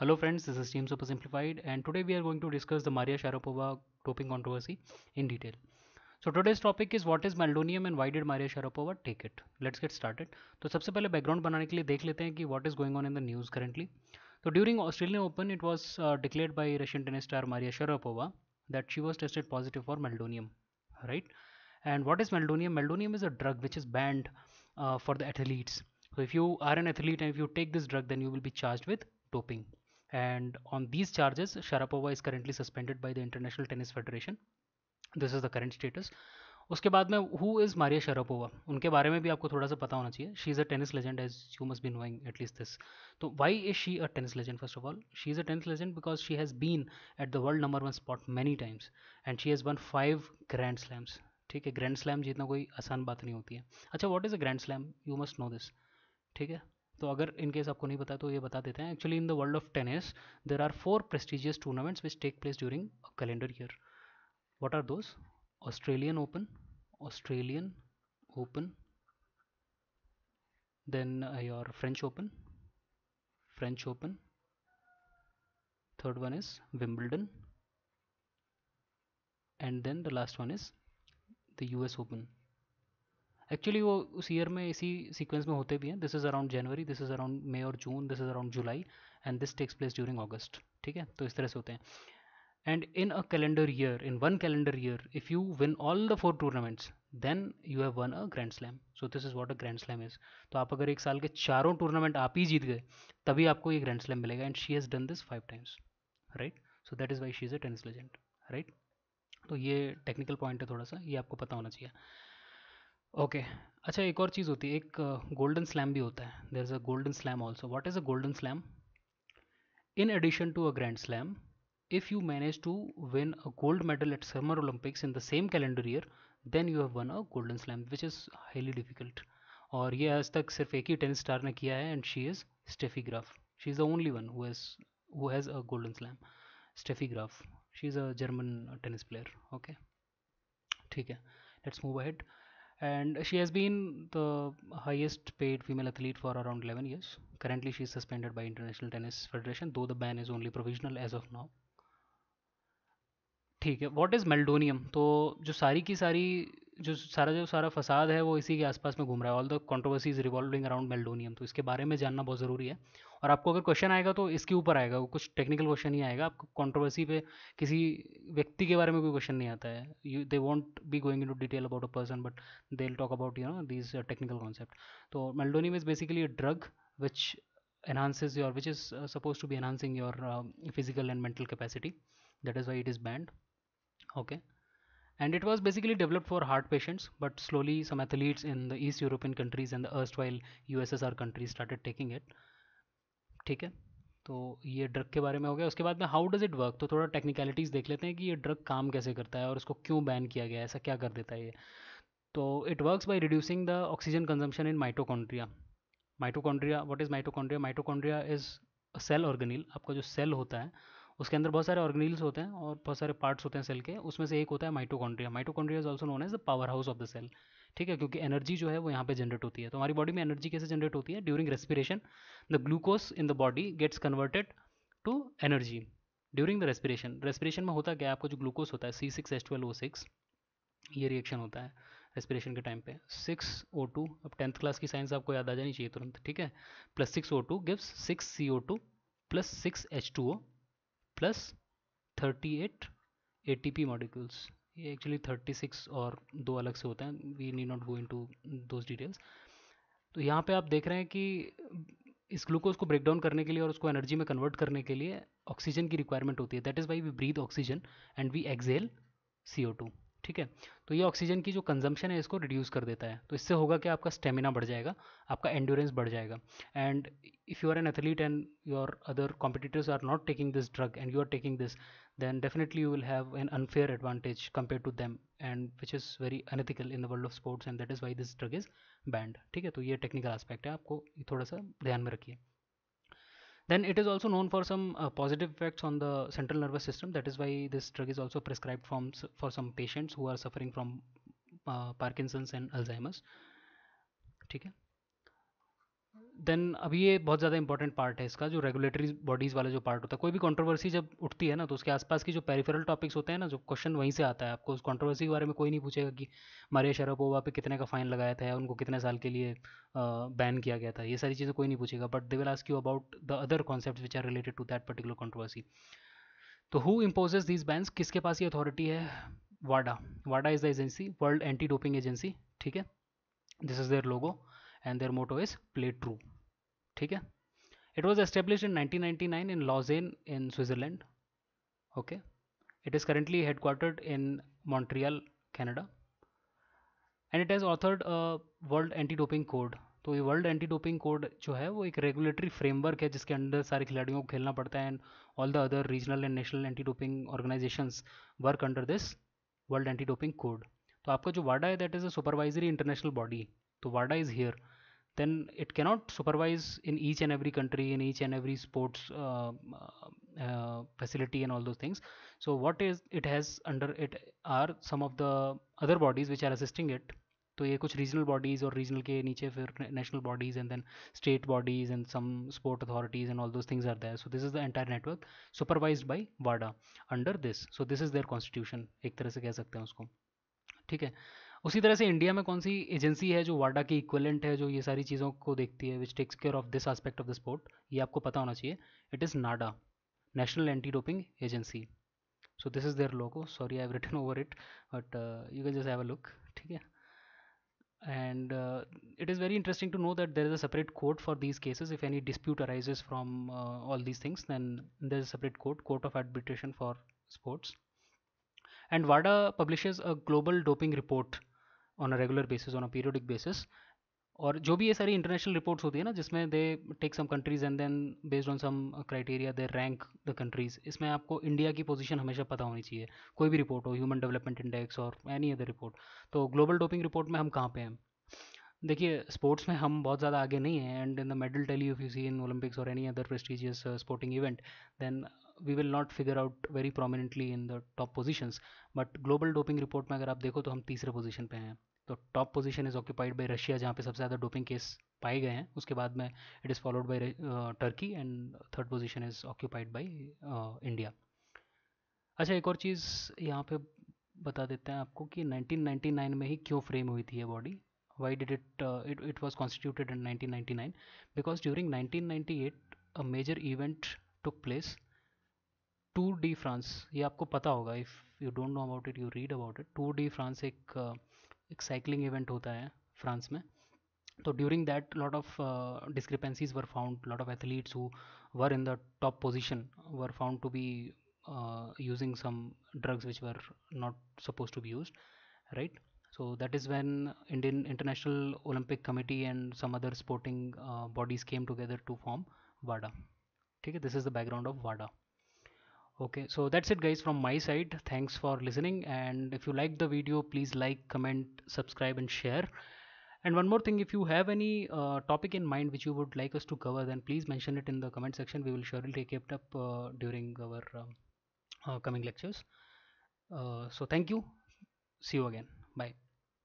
Hello friends, this is Team Super Simplified and today we are going to discuss the Maria Sharapova doping controversy in detail. So today's topic is what meldonium and why did Maria Sharapova take it? Let's get started. So, first of all, background. के लिए देख लेते हैं what is going on in the news currently. So during Australian Open it was uh, declared by Russian tennis star Maria Sharapova that she was tested positive for meldonium, right? And what is meldonium? Meldonium is a drug which is banned uh, for the athletes. So if you are an athlete and if you take this drug then you will be charged with doping and on these charges Sharapova is currently suspended by the International Tennis Federation this is the current status उसके बाद में who is Maria Sharapova उनके बारे में भी आपको थोड़ा सा पता होना चाहिए she is a tennis legend as you must be knowing at least this तो why is she a tennis legend first of all she is a tennis legend because she has been at the world number one spot many times and she has won five grand slams ठीक है grand slam जीतना कोई आसान बात नहीं होती है अच्छा what is a grand slam you must know this ठीक है तो अगर इनकेस आपको नहीं पता तो ये बता देते हैं actually in the world of tennis there are four prestigious tournaments which take place during a calendar year what are those Australian Open Australian Open then your French Open French Open third one is is and then the last one is the U S Open actually वो उस year में इसी sequence में होते भी हैं this is around January this is around May और June this is around July and this takes place during August ठीक है तो इस तरह से होते हैं and in a calendar year in one calendar year if you win all the four tournaments then you have won a grand slam so this is what a grand slam is तो आप अगर एक साल के चारों tournament आप ही जीत गए तभी आपको ये ग्रैंड स्लैम मिलेगा and she has done this five times right so that is why she is a tennis legend right तो ये टेक्निकल पॉइंट है थोड़ा सा ये आपको पता होना चाहिए ओके अच्छा एक और चीज़ होती है एक गोल्डन स्लैम भी होता है there is a golden slam also what is a golden slam in addition to a grand slam if you manage to win a gold medal at summer Olympics in the same calendar year then you have won a golden slam which is highly difficult और ये आज तक सिर्फ एक ही tennis star ने किया है and she is Steffi Graf she is the only one who has a golden slam Steffi Graf she is a German tennis player okay ठीक है let's move ahead and she has been the highest paid female athlete for around 11 years currently she is suspended by international tennis federation though the ban is only provisional as of now ठीक है what is मेल्डोनियम तो जो सारी की सारी जो सारा जो सारा फसाद है वो इसी के आसपास में घूम रहा है all the controversy is revolving around meldonium तो इसके बारे में जानना बहुत ज़रूरी है और आपको अगर क्वेश्चन आएगा तो इसके ऊपर आएगा वो कुछ टेक्निकल क्वेश्चन ही आएगा आपको कॉन्ट्रोवर्सी पे किसी व्यक्ति के बारे में कोई क्वेश्चन नहीं आता है you they won't be going into detail about a person but they talk about you know this technical concept तो meldonium is basically a drug which enhances your which is suppose to be enhancing your physical and mental capacity that is why it is banned okay okay and it was basically developed for heart patients but slowly some athletes in the east european countries and the erstwhile ussr countries started taking it ठीक है तो ये drug के बारे में हो गया उसके बाद में हाउ डज़ इट वर्क तो थोड़ा टेक्निकलिटीज़ देख लेते हैं कि ये ड्रग काम कैसे करता है और इसको क्यों बैन किया गया है ऐसा क्या कर देता है ये तो it works by reducing the oxygen consumption in mitochondria mitochondria what is mitochondria mitochondria is cell organelle आपका जो सेल होता है उसके अंदर बहुत सारे ऑर्गेनिल्स होते हैं और बहुत सारे पार्ट्स होते हैं सेल के उसमें से एक होता है mitochondria mitochondria is also known as the power house of the cell ठीक है क्योंकि एनर्जी जो है वो यहाँ पे जनरेट होती है तो हमारी बॉडी में एनर्जी कैसे जनरेट होती है during respiration the glucose in the body gets converted to energy during the respiration respiration में होता क्या है आपको जो ग्लूकोज होता है C six H twelve O six ये रिएक्शन होता है रेस्पिरेशन के टाइम पे सिक्स ओ टू अब टेंथ क्लास की साइंस आपको याद आ जानी चाहिए तुरंत ठीक है plus six O two gives six C O two plus six H two O plus 38 P molecules ये एक्चुअली 36 और दो अलग से होते हैं we need not go to those details तो यहाँ पे आप देख रहे हैं कि इस ग्लूकोज को ब्रेक डाउन करने के लिए और उसको एनर्जी में कन्वर्ट करने के लिए ऑक्सीजन की रिक्वायरमेंट होती है that is why we breathe oxygen and we exhale C O two ठीक है तो ये ऑक्सीजन की जो कंजम्पशन है इसको रिड्यूस कर देता है तो इससे होगा कि आपका स्टेमिना बढ़ जाएगा आपका एंडोरेंस बढ़ जाएगा and if you are an athlete and your other competitors are not taking this drug and you are taking this then definitely you will have an unfair advantage compare to them and which is very unethical in the world of sports and that is why this drug is banned ठीक है तो ये technical aspect है आपको थोड़ा सा ध्यान में रखिए then it is also known for some uh, positive effects on the central nervous system that is why this drug is also prescribed from for some patients who are suffering from uh, parkinson's and alzheimer's Okay. Then अभी ये बहुत ज़्यादा important part है इसका जो regulatory bodies वाला जो part होता है कोई भी कंट्रोवर्सी जब उठती है ना तो उसके आसपास की जो पेरिफेरल टॉपिक्स होते हैं ना जो क्वेश्चन वहीं से आता है आपको उस कंट्रोवर्सी के बारे में कोई नहीं पूछेगा कि मारिया शरापोवा पे कितने का फाइन लगाया था उनको कितने साल के लिए बैन किया गया था ये सारी चीज़ें कोई नहीं पूछेगा but they will ask you about the other concept which are related to that particular controversy तो हु इम्पोजेज दीज बैंस किसके पास ये अथॉरिटी है वाडा वाडा is the agency world anti doping agency ठीक है this is there logo and there motto is play true ठीक है it was establish in nineteen ninety nine in Lausanne in Switzerland okay it is currently headquartered in Montreal Canada and it has authored world anti doping code तो ये world anti doping code जो है वो एक regulatory framework है जिसके under सारे खिलाड़ियों को खेलना पड़ता है and all the other regional and national anti doping organisations work under this world anti doping code तो आपका जो वाडा है that is a supervisory international body तो वाडा is here then it cannot supervise in each and every country in each and every sports uh, uh, facility and all those things so what is it has under it are some of the other bodies which are assisting it तो ये कुछ regional bodies और regional के नीचे फिर national bodies and then state bodies and some sport authorities and all those things are there so this is the entire network supervise by वाडा under this so this is their constitution एक तरह से कह सकते हैं उसको ठीक है उसी तरह से इंडिया में कौन सी एजेंसी है जो वाडा की इक्वलेंट है जो ये सारी चीज़ों को देखती है which takes care of this aspect of the sport ये आपको पता होना चाहिए it is NADA national anti doping agency so this is their logo sorry I return over it but you can just have a look ठीक है and it is very interesting to know that there is a separate court for these cases if any dispute arises from all these things then there is a separate court court of arbitration for sports and वाडा publishes a global doping report on a regular basis on a periodic basis और जो भी ये सारी international reports होती है ना जिसमें they take some countries and then based on some criteria they rank the countries इसमें आपको इंडिया की पोजीशन हमेशा पता होनी चाहिए कोई भी रिपोर्ट हो ह्यूमन डेवलपमेंट इंडेक्स और एनी अदर रिपोर्ट तो ग्लोबल डोपिंग रिपोर्ट में हम कहाँ पे हैं देखिए स्पोर्ट्स में हम बहुत ज़्यादा आगे नहीं हैं and in the medal tally if you see in Olympics और any other prestigious sporting event then we will not figure out very prominently in the top positions but global doping report में अगर आप देखो तो हम तीसरे position पर हैं तो top position is occupied by Russia जहाँ पे सबसे ज़्यादा डोपिंग केस पाए गए हैं उसके बाद में it is followed Turkey Turkey and third is is by uh, India uh, अच्छा एक और चीज़ यहाँ पे बता देते हैं आपको कि 1999 में ही क्यों फ्रेम हुई थी ये body why did it it it was constituted in 1999 because during 1998 a major event took place Tour de France ये आपको पता होगा if you don't know about it you read about it Tour de France एक uh, एक cycling event होता है France में तो during that lot of discrepancies were found lot of athletes who were in the top position were found to be using some drugs which were not suppose to be use right so that is when Indian International Olympic Committee and some other sporting bodies came together to form वाडा ठीक है this is the background of वाडा okay so that's it guys from my side thanks for listening and if you like the video please like comment subscribe and share and one more thing if you have any uh, topic in mind which you would like us to cover then please mention it in the comment section we will surely take it up uh, during our um, uh, coming lectures uh, so thank you see you again bye